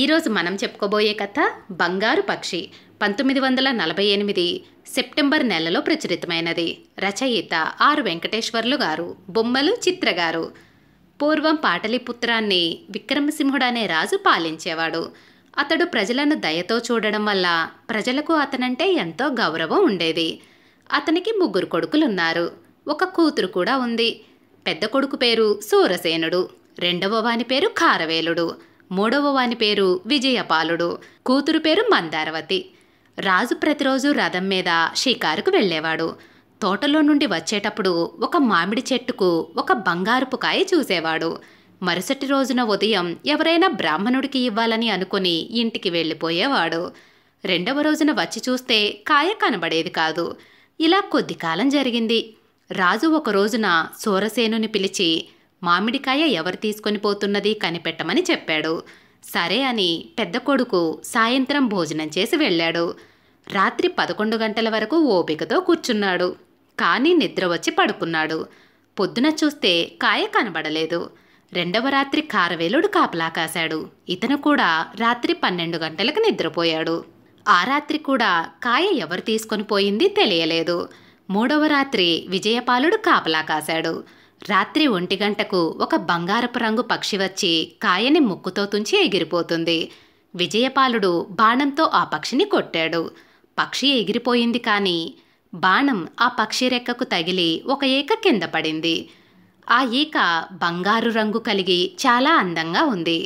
ఈరోజు మనం చెప్పుకోబోయే కథ బంగారు పక్షి పంతొమ్మిది వందల నలభై ఎనిమిది సెప్టెంబర్ నెలలో ప్రచురితమైనది రచయిత ఆర్ వెంకటేశ్వర్లు గారు బొమ్మలు చిత్ర గారు పూర్వం పాటలిపుత్రాన్ని అనే రాజు పాలించేవాడు అతడు ప్రజలను దయతో చూడడం వల్ల ప్రజలకు అతనంటే ఎంతో గౌరవం ఉండేది అతనికి ముగ్గురు కొడుకులున్నారు ఒక కూతురు కూడా ఉంది పెద్ద కొడుకు పేరు సూరసేనుడు రెండవ వాని పేరు కారవేలుడు మూడవ వాని పేరు విజయపాలుడు కూతురు పేరు మందారవతి రాజు ప్రతిరోజు రథం మీద షికారుకు వెళ్ళేవాడు తోటలో నుండి వచ్చేటప్పుడు ఒక మామిడి చెట్టుకు ఒక బంగారుపు కాయ చూసేవాడు మరుసటి రోజున ఉదయం ఎవరైనా బ్రాహ్మణుడికి ఇవ్వాలని అనుకుని ఇంటికి వెళ్ళిపోయేవాడు రెండవ రోజున వచ్చి చూస్తే కాయ కనబడేది కాదు ఇలా కొద్ది కాలం జరిగింది రాజు ఒక రోజున సూరసేనుని పిలిచి మామిడికాయ ఎవరు తీసుకొని పోతున్నది కనిపెట్టమని చెప్పాడు సరే అని పెద్ద కొడుకు సాయంత్రం భోజనం చేసి వెళ్ళాడు రాత్రి పదకొండు గంటల వరకు ఓపికతో కూర్చున్నాడు కానీ నిద్ర వచ్చి పడుకున్నాడు పొద్దున చూస్తే కాయ కనబడలేదు రెండవ రాత్రి కారవేలుడు కాపలా కాశాడు ఇతను కూడా రాత్రి పన్నెండు గంటలకు నిద్రపోయాడు ఆ రాత్రి కూడా కాయ ఎవరు తీసుకొని పోయింది తెలియలేదు మూడవ రాత్రి విజయపాలుడు కాపలా కాశాడు రాత్రి ఒంటి గంటకు ఒక బంగారపు రంగు పక్షి వచ్చి కాయని ముక్కుతో తుంచి ఎగిరిపోతుంది విజయపాలుడు బాణంతో ఆ పక్షిని కొట్టాడు పక్షి ఎగిరిపోయింది కానీ బాణం ఆ పక్షి రెక్కకు తగిలి ఒక ఈక కింద పడింది ఆ ఈక బంగారు రంగు కలిగి చాలా అందంగా ఉంది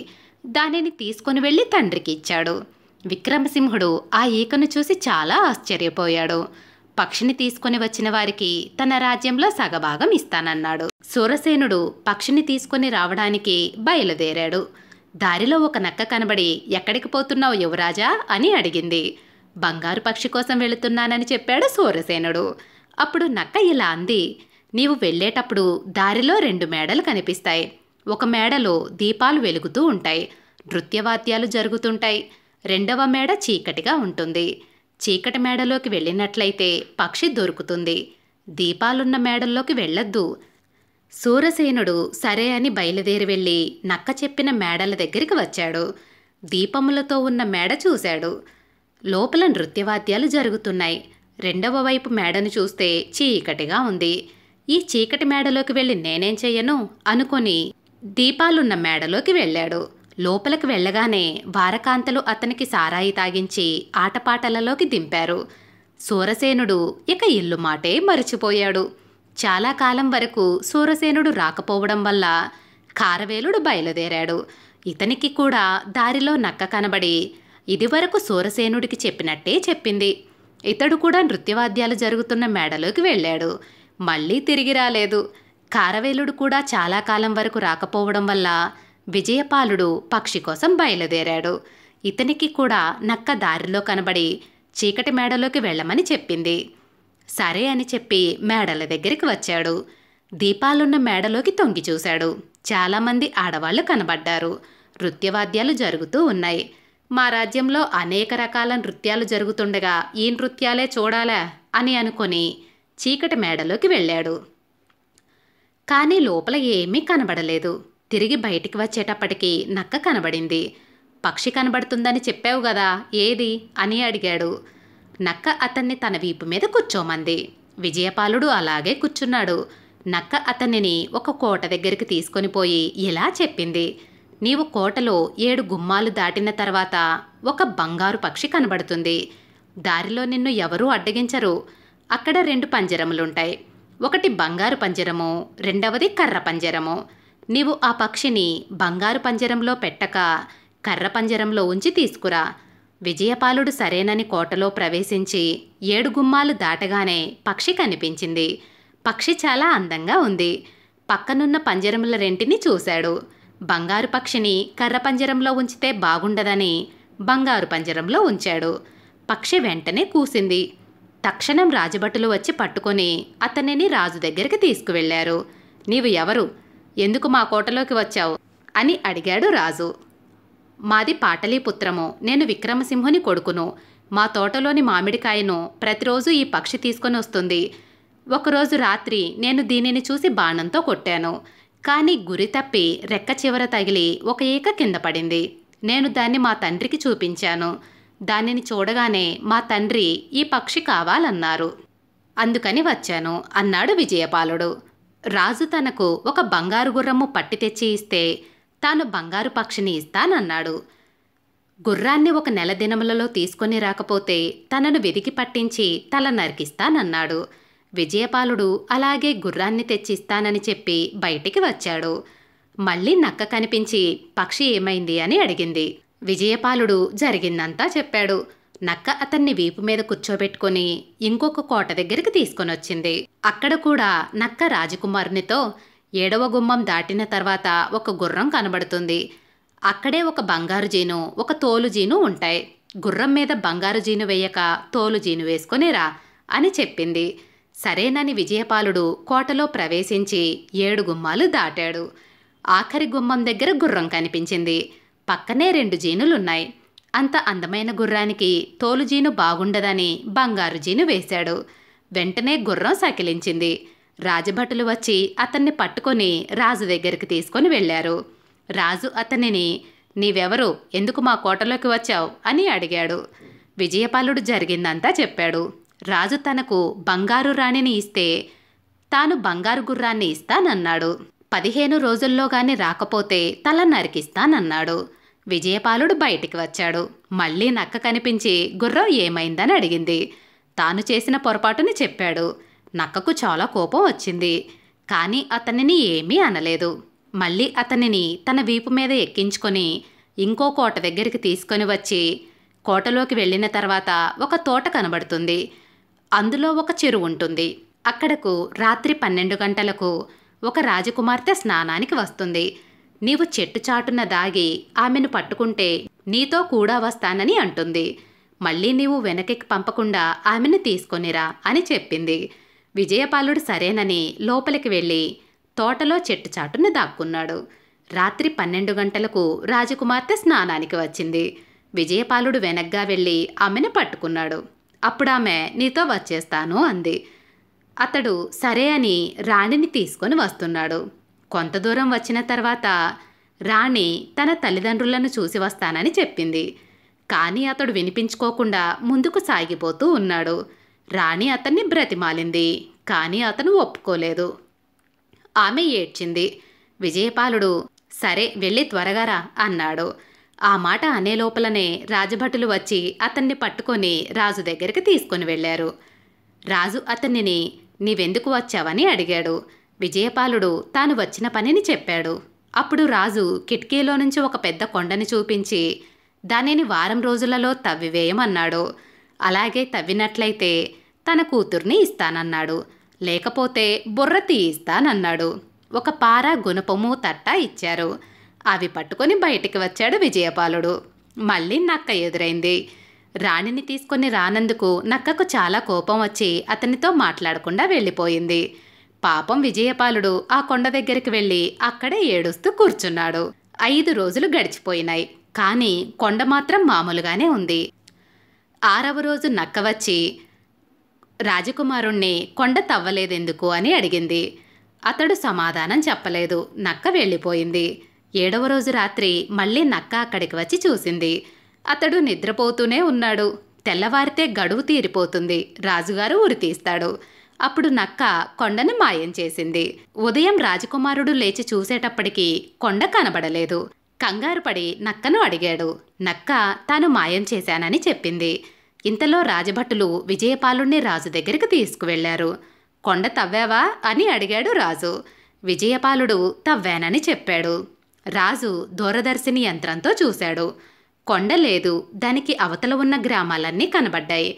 దానిని తీసుకొని వెళ్ళి తండ్రికి ఇచ్చాడు విక్రమసింహుడు ఆ ఈకను చూసి చాలా ఆశ్చర్యపోయాడు పక్షిని తీసుకుని వచ్చిన వారికి తన రాజ్యంలో సగభాగం ఇస్తానన్నాడు సూరసేనుడు పక్షిని తీసుకుని రావడానికి బయలుదేరాడు దారిలో ఒక నక్క కనబడి ఎక్కడికి పోతున్నావు యువరాజా అని అడిగింది బంగారు పక్షి కోసం వెళుతున్నానని చెప్పాడు సూరసేనుడు అప్పుడు నక్క ఇలా అంది నీవు వెళ్ళేటప్పుడు దారిలో రెండు మేడలు కనిపిస్తాయి ఒక మేడలో దీపాలు వెలుగుతూ ఉంటాయి నృత్యవాద్యాలు జరుగుతుంటాయి రెండవ మేడ చీకటిగా ఉంటుంది చీకటి మేడలోకి వెళ్ళినట్లయితే పక్షి దొరుకుతుంది దీపాలున్న మేడల్లోకి వెళ్ళొద్దు సూరసేనుడు సరే అని బయలుదేరి వెళ్ళి నక్క చెప్పిన మేడల దగ్గరికి వచ్చాడు దీపములతో ఉన్న మేడ చూశాడు లోపల నృత్యవాద్యాలు జరుగుతున్నాయి రెండవ వైపు మేడను చూస్తే చీకటిగా ఉంది ఈ చీకటి మేడలోకి వెళ్ళి నేనేం చెయ్యను అనుకొని దీపాలున్న మేడలోకి వెళ్ళాడు లోపలికి వెళ్ళగానే వారకాంతలు అతనికి సారాయి తాగించి ఆటపాటలలోకి దింపారు సూరసేనుడు ఇక ఇల్లు మాటే మరిచిపోయాడు చాలా కాలం వరకు సూరసేనుడు రాకపోవడం వల్ల కారవేలుడు బయలుదేరాడు ఇతనికి కూడా దారిలో నక్క కనబడి ఇదివరకు సూరసేనుడికి చెప్పినట్టే చెప్పింది ఇతడు కూడా నృత్యవాద్యాలు జరుగుతున్న మేడలోకి వెళ్ళాడు మళ్ళీ తిరిగి రాలేదు కారవేలుడు కూడా చాలా కాలం వరకు రాకపోవడం వల్ల విజయపాలుడు పక్షి కోసం బయలుదేరాడు ఇతనికి కూడా నక్క దారిలో కనబడి చీకటి మేడలోకి వెళ్ళమని చెప్పింది సరే అని చెప్పి మేడల దగ్గరికి వచ్చాడు దీపాలున్న మేడలోకి తొంగి చూశాడు చాలామంది ఆడవాళ్లు కనబడ్డారు నృత్యవాద్యాలు జరుగుతూ ఉన్నాయి మా రాజ్యంలో అనేక రకాల నృత్యాలు జరుగుతుండగా ఈ నృత్యాలే చూడాలా అని అనుకుని చీకటి మేడలోకి వెళ్ళాడు కానీ లోపల ఏమీ కనబడలేదు తిరిగి బయటికి వచ్చేటప్పటికి నక్క కనబడింది పక్షి కనబడుతుందని చెప్పావు కదా ఏది అని అడిగాడు నక్క అతన్ని తన వీపు మీద కూర్చోమంది విజయపాలుడు అలాగే కూర్చున్నాడు నక్క అతనిని ఒక కోట దగ్గరికి తీసుకొని పోయి ఇలా చెప్పింది నీవు కోటలో ఏడు గుమ్మాలు దాటిన తర్వాత ఒక బంగారు పక్షి కనబడుతుంది దారిలో నిన్ను ఎవరూ అడ్డగించరు అక్కడ రెండు పంజరములుంటాయి ఒకటి బంగారు పంజరము రెండవది కర్ర పంజరము నీవు ఆ పక్షిని బంగారు పంజరంలో పెట్టక కర్ర పంజరంలో ఉంచి తీసుకురా విజయపాలుడు సరేనని కోటలో ప్రవేశించి ఏడు గుమ్మాలు దాటగానే పక్షి కనిపించింది పక్షి చాలా అందంగా ఉంది పక్కనున్న పంజరముల రెంటిని చూశాడు బంగారు పక్షిని కర్ర పంజరంలో ఉంచితే బాగుండదని బంగారు పంజరంలో ఉంచాడు పక్షి వెంటనే కూసింది తక్షణం రాజభటులు వచ్చి పట్టుకొని అతనిని రాజు దగ్గరికి తీసుకువెళ్లారు నీవు ఎవరు ఎందుకు మా కోటలోకి వచ్చావు అని అడిగాడు రాజు మాది పాటలీపుత్రము నేను విక్రమసింహుని కొడుకును మా తోటలోని మామిడికాయను ప్రతిరోజు ఈ పక్షి తీసుకొని వస్తుంది ఒకరోజు రాత్రి నేను దీనిని చూసి బాణంతో కొట్టాను కానీ గురి తప్పి రెక్క చివర తగిలి ఒక ఏక కింద పడింది నేను దాన్ని మా తండ్రికి చూపించాను దానిని చూడగానే మా తండ్రి ఈ పక్షి కావాలన్నారు అందుకని వచ్చాను అన్నాడు విజయపాలుడు రాజు తనకు ఒక బంగారు గుర్రము పట్టి తెచ్చి ఇస్తే తాను బంగారు పక్షిని ఇస్తానన్నాడు గుర్రాన్ని ఒక నెల దినములలో తీసుకొని రాకపోతే తనను వెదికి పట్టించి తల నరికిస్తానన్నాడు విజయపాలుడు అలాగే గుర్రాన్ని తెచ్చిస్తానని చెప్పి బయటికి వచ్చాడు మళ్ళీ నక్క కనిపించి పక్షి ఏమైంది అని అడిగింది విజయపాలుడు జరిగిందంతా చెప్పాడు నక్క అతన్ని వీపు మీద కూర్చోబెట్టుకుని ఇంకొక కోట దగ్గరికి తీసుకొనొచ్చింది అక్కడ కూడా నక్క రాజకుమారునితో ఏడవ గుమ్మం దాటిన తర్వాత ఒక గుర్రం కనబడుతుంది అక్కడే ఒక బంగారు జీను ఒక తోలు జీను ఉంటాయి గుర్రం మీద బంగారు జీను వేయక తోలు జీను వేసుకొనిరా అని చెప్పింది సరేనని విజయపాలుడు కోటలో ప్రవేశించి ఏడు గుమ్మాలు దాటాడు ఆఖరి గుమ్మం దగ్గర గుర్రం కనిపించింది పక్కనే రెండు జీనులున్నాయి అంత అందమైన గుర్రానికి తోలుజీను బాగుండదని బంగారుజీను వేశాడు వెంటనే గుర్రం సకిలించింది రాజభటులు వచ్చి అతన్ని పట్టుకొని రాజు దగ్గరికి తీసుకొని వెళ్ళారు రాజు అతనిని నీవెవరు ఎందుకు మా కోటలోకి వచ్చావు అని అడిగాడు విజయపాలుడు జరిగిందంతా చెప్పాడు రాజు తనకు బంగారు రాణిని ఇస్తే తాను బంగారు గుర్రాన్ని ఇస్తానన్నాడు పదిహేను రోజుల్లోగాని రాకపోతే తల నరికిస్తానన్నాడు విజయపాలుడు బయటికి వచ్చాడు మళ్ళీ నక్క కనిపించి గుర్రం ఏమైందని అడిగింది తాను చేసిన పొరపాటుని చెప్పాడు నక్కకు చాలా కోపం వచ్చింది కానీ అతనిని ఏమీ అనలేదు మళ్ళీ అతనిని తన వీపు మీద ఎక్కించుకొని ఇంకో కోట దగ్గరికి తీసుకొని వచ్చి కోటలోకి వెళ్ళిన తర్వాత ఒక తోట కనబడుతుంది అందులో ఒక చెరువు ఉంటుంది అక్కడకు రాత్రి పన్నెండు గంటలకు ఒక రాజకుమార్తె స్నానానికి వస్తుంది నీవు చెట్టు చాటున దాగి ఆమెను పట్టుకుంటే నీతో కూడా వస్తానని అంటుంది మళ్ళీ నీవు వెనక్కి పంపకుండా ఆమెను తీసుకొనిరా అని చెప్పింది విజయపాలుడు సరేనని లోపలికి వెళ్ళి తోటలో చెట్టు చాటును దాక్కున్నాడు రాత్రి పన్నెండు గంటలకు రాజకుమార్తె స్నానానికి వచ్చింది విజయపాలుడు వెనగ్గా వెళ్ళి ఆమెను పట్టుకున్నాడు అప్పుడు ఆమె నీతో వచ్చేస్తాను అంది అతడు సరే అని రాణిని తీసుకొని వస్తున్నాడు కొంత దూరం వచ్చిన తర్వాత రాణి తన తల్లిదండ్రులను చూసి వస్తానని చెప్పింది కానీ అతడు వినిపించుకోకుండా ముందుకు సాగిపోతూ ఉన్నాడు రాణి అతన్ని బ్రతిమాలింది కానీ అతను ఒప్పుకోలేదు ఆమె ఏడ్చింది విజయపాలుడు సరే వెళ్ళి త్వరగారా అన్నాడు ఆ మాట అనే లోపలనే రాజభటులు వచ్చి అతన్ని పట్టుకొని రాజు దగ్గరికి తీసుకుని వెళ్ళారు రాజు అతనిని నీవెందుకు వచ్చావని అడిగాడు విజయపాలుడు తాను వచ్చిన పనిని చెప్పాడు అప్పుడు రాజు కిటికీలో నుంచి ఒక పెద్ద కొండని చూపించి దానిని వారం రోజులలో తవ్వివేయమన్నాడు అలాగే తవ్వినట్లయితే తన కూతుర్ని ఇస్తానన్నాడు లేకపోతే బుర్ర తీయిస్తానన్నాడు ఒక పార గుణపము తట్ట ఇచ్చారు అవి పట్టుకొని బయటికి వచ్చాడు విజయపాలుడు మళ్ళీ నక్క ఎదురైంది రాణిని తీసుకొని రానందుకు నక్కకు చాలా కోపం వచ్చి అతనితో మాట్లాడకుండా వెళ్ళిపోయింది పాపం విజయపాలుడు ఆ కొండ దగ్గరికి వెళ్ళి అక్కడే ఏడుస్తూ కూర్చున్నాడు ఐదు రోజులు గడిచిపోయినాయి కానీ కొండ మాత్రం మామూలుగానే ఉంది ఆరవ రోజు నక్క వచ్చి రాజకుమారుణ్ణి కొండ తవ్వలేదెందుకు అని అడిగింది అతడు సమాధానం చెప్పలేదు నక్క వెళ్ళిపోయింది ఏడవ రోజు రాత్రి మళ్ళీ నక్క అక్కడికి వచ్చి చూసింది అతడు నిద్రపోతూనే ఉన్నాడు తెల్లవారితే గడువు తీరిపోతుంది రాజుగారు ఉరి తీస్తాడు అప్పుడు నక్క కొండను మాయం చేసింది ఉదయం రాజకుమారుడు లేచి చూసేటప్పటికీ కొండ కనబడలేదు కంగారు పడి నక్కను అడిగాడు నక్క తాను మాయం చేశానని చెప్పింది ఇంతలో రాజభటులు విజయపాలుణ్ణి రాజు దగ్గరికి తీసుకువెళ్లారు కొండ తవ్వావా అని అడిగాడు రాజు విజయపాలుడు తవ్వానని చెప్పాడు రాజు దూరదర్శిని యంత్రంతో చూశాడు కొండ లేదు దానికి అవతల ఉన్న గ్రామాలన్నీ కనబడ్డాయి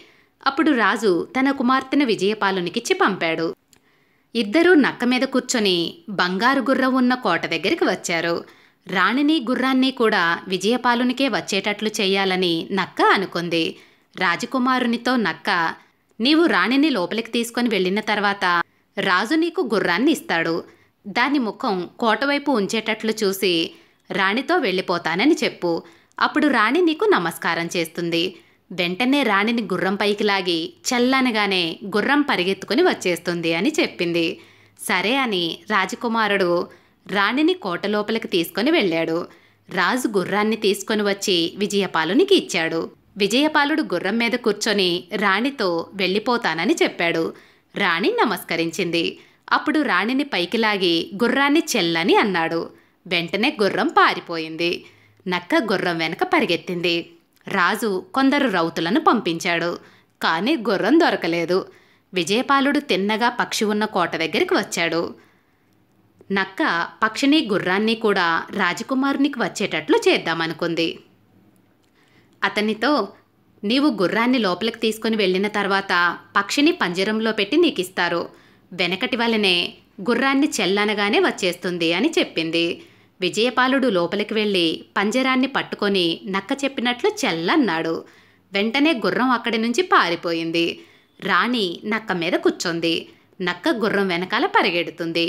అప్పుడు రాజు తన కుమార్తెను విజయపాలునికిచ్చి పంపాడు ఇద్దరూ నక్క మీద కూర్చొని బంగారు గుర్రం ఉన్న కోట దగ్గరికి వచ్చారు రాణిని గుర్రాన్ని కూడా విజయపాలునికే వచ్చేటట్లు చేయాలని నక్క అనుకుంది రాజకుమారునితో నక్క నీవు రాణిని లోపలికి తీసుకొని వెళ్ళిన తర్వాత రాజు నీకు గుర్రాన్ని ఇస్తాడు దాని ముఖం కోటవైపు ఉంచేటట్లు చూసి రాణితో వెళ్ళిపోతానని చెప్పు అప్పుడు రాణి నీకు నమస్కారం చేస్తుంది వెంటనే రాణిని గుర్రం పైకి లాగి చల్లనగానే గుర్రం పరిగెత్తుకుని వచ్చేస్తుంది అని చెప్పింది సరే అని రాజకుమారుడు రాణిని కోట లోపలికి తీసుకొని వెళ్ళాడు రాజు గుర్రాన్ని తీసుకొని వచ్చి విజయపాలునికి ఇచ్చాడు విజయపాలుడు గుర్రం మీద కూర్చొని రాణితో వెళ్ళిపోతానని చెప్పాడు రాణి నమస్కరించింది అప్పుడు రాణిని పైకి లాగి గుర్రాన్ని చెల్లని అన్నాడు వెంటనే గుర్రం పారిపోయింది నక్క గుర్రం వెనక పరిగెత్తింది రాజు కొందరు రౌతులను పంపించాడు కానీ గుర్రం దొరకలేదు విజయపాలుడు తిన్నగా పక్షి ఉన్న కోట దగ్గరికి వచ్చాడు నక్క పక్షిని గుర్రాన్ని కూడా రాజకుమారునికి వచ్చేటట్లు చేద్దామనుకుంది అతనితో నీవు గుర్రాన్ని లోపలికి తీసుకుని వెళ్ళిన తర్వాత పక్షిని పంజరంలో పెట్టి నీకిస్తారు వెనకటి వలనే గుర్రాన్ని చెల్లనగానే వచ్చేస్తుంది అని చెప్పింది విజయపాలుడు లోపలికి వెళ్ళి పంజరాన్ని పట్టుకొని నక్క చెప్పినట్లు చెల్లన్నాడు వెంటనే గుర్రం అక్కడి నుంచి పారిపోయింది రాణి నక్క మీద కూర్చుంది నక్క గుర్రం వెనకాల పరిగెడుతుంది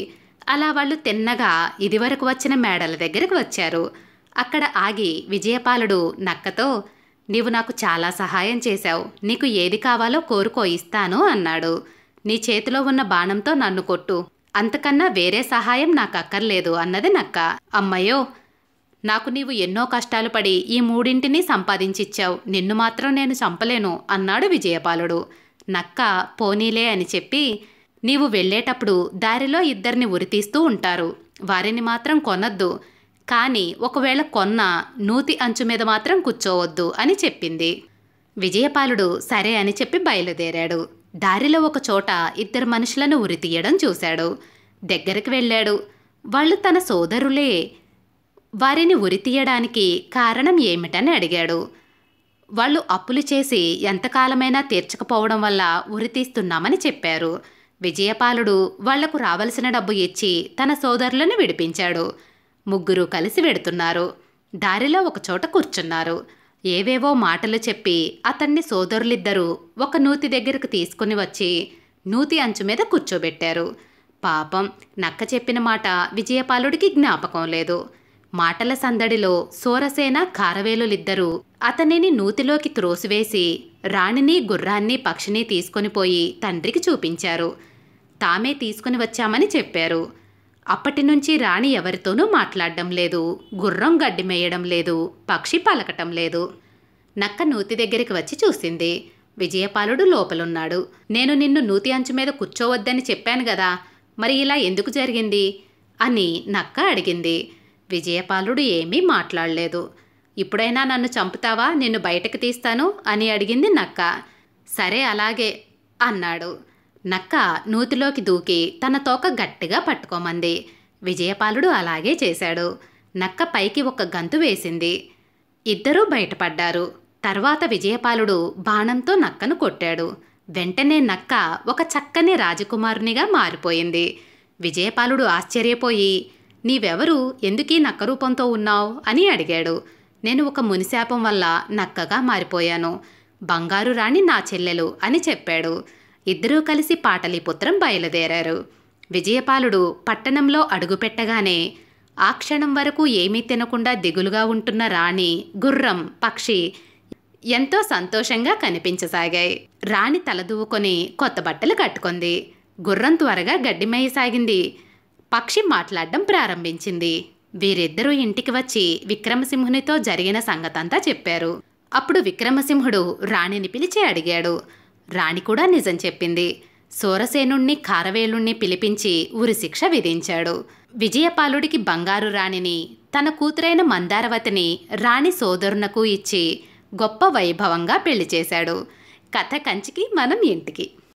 అలా వాళ్ళు తిన్నగా ఇదివరకు వచ్చిన మేడల దగ్గరకు వచ్చారు అక్కడ ఆగి విజయపాలుడు నక్కతో నీవు నాకు చాలా సహాయం చేశావు నీకు ఏది కావాలో కోరుకో ఇస్తాను అన్నాడు నీ చేతిలో ఉన్న బాణంతో నన్ను కొట్టు అంతకన్నా వేరే సహాయం నాకు అక్కర్లేదు అన్నది నక్క అమ్మయ్యో నాకు నీవు ఎన్నో కష్టాలు పడి ఈ మూడింటిని సంపాదించిచ్చావు నిన్ను మాత్రం నేను చంపలేను అన్నాడు విజయపాలుడు నక్క పోనీలే అని చెప్పి నీవు వెళ్ళేటప్పుడు దారిలో ఇద్దరిని ఉరితీస్తూ ఉంటారు వారిని మాత్రం కొనద్దు కానీ ఒకవేళ కొన్న నూతి అంచు మీద మాత్రం కూర్చోవద్దు అని చెప్పింది విజయపాలుడు సరే అని చెప్పి బయలుదేరాడు దారిలో ఒక చోట ఇద్దరు మనుషులను ఉరితీయడం చూశాడు దగ్గరికి వెళ్ళాడు వాళ్ళు తన సోదరులే వారిని ఉరితీయడానికి కారణం ఏమిటని అడిగాడు వాళ్ళు అప్పులు చేసి ఎంతకాలమైనా తీర్చకపోవడం వల్ల ఉరితీస్తున్నామని చెప్పారు విజయపాలుడు వాళ్లకు రావలసిన డబ్బు ఇచ్చి తన సోదరులను విడిపించాడు ముగ్గురు కలిసి వెడుతున్నారు దారిలో ఒకచోట కూర్చున్నారు ఏవేవో మాటలు చెప్పి అతన్ని సోదరులిద్దరూ ఒక నూతి దగ్గరకు తీసుకుని వచ్చి నూతి అంచు మీద కూర్చోబెట్టారు పాపం నక్క చెప్పిన మాట విజయపాలుడికి జ్ఞాపకం లేదు మాటల సందడిలో సోరసేన కారవేలులిద్దరూ అతనిని నూతిలోకి త్రోసివేసి రాణిని గుర్రాన్ని పక్షిని తీసుకొని పోయి తండ్రికి చూపించారు తామే తీసుకుని వచ్చామని చెప్పారు అప్పటి నుంచి రాణి ఎవరితోనూ మాట్లాడడం లేదు గుర్రం గడ్డి మేయడం లేదు పక్షి పలకటం లేదు నక్క నూతి దగ్గరికి వచ్చి చూసింది విజయపాలుడు లోపలున్నాడు నేను నిన్ను నూతి అంచు మీద కూర్చోవద్దని చెప్పాను కదా మరి ఇలా ఎందుకు జరిగింది అని నక్క అడిగింది విజయపాలుడు ఏమీ మాట్లాడలేదు ఇప్పుడైనా నన్ను చంపుతావా నిన్ను బయటకు తీస్తాను అని అడిగింది నక్క సరే అలాగే అన్నాడు నక్క నూతిలోకి దూకి తన తోక గట్టిగా పట్టుకోమంది విజయపాలుడు అలాగే చేశాడు నక్క పైకి ఒక గంతు వేసింది ఇద్దరూ బయటపడ్డారు తర్వాత విజయపాలుడు బాణంతో నక్కను కొట్టాడు వెంటనే నక్క ఒక చక్కని రాజకుమారునిగా మారిపోయింది విజయపాలుడు ఆశ్చర్యపోయి నీవెవరు ఎందుకీ నక్క రూపంతో ఉన్నావు అని అడిగాడు నేను ఒక మునిశాపం వల్ల నక్కగా మారిపోయాను బంగారు రాణి నా చెల్లెలు అని చెప్పాడు ఇద్దరూ కలిసి పాటలీపుత్రం బయలుదేరారు విజయపాలుడు పట్టణంలో అడుగుపెట్టగానే ఆ క్షణం వరకు ఏమీ తినకుండా దిగులుగా ఉంటున్న రాణి గుర్రం పక్షి ఎంతో సంతోషంగా కనిపించసాగాయి రాణి తలదూవుకొని కొత్త బట్టలు కట్టుకుంది గుర్రం త్వరగా మేయసాగింది పక్షి మాట్లాడడం ప్రారంభించింది వీరిద్దరూ ఇంటికి వచ్చి విక్రమసింహునితో జరిగిన సంగతంతా చెప్పారు అప్పుడు విక్రమసింహుడు రాణిని పిలిచి అడిగాడు రాణి కూడా నిజం చెప్పింది సూరసేనుణ్ణి కారవేలుణ్ణి పిలిపించి ఉరిశిక్ష విధించాడు విజయపాలుడికి బంగారు రాణిని తన కూతురైన మందారవతిని రాణి సోదరునకు ఇచ్చి గొప్ప వైభవంగా పెళ్లి చేశాడు కథ కంచికి మనం ఇంటికి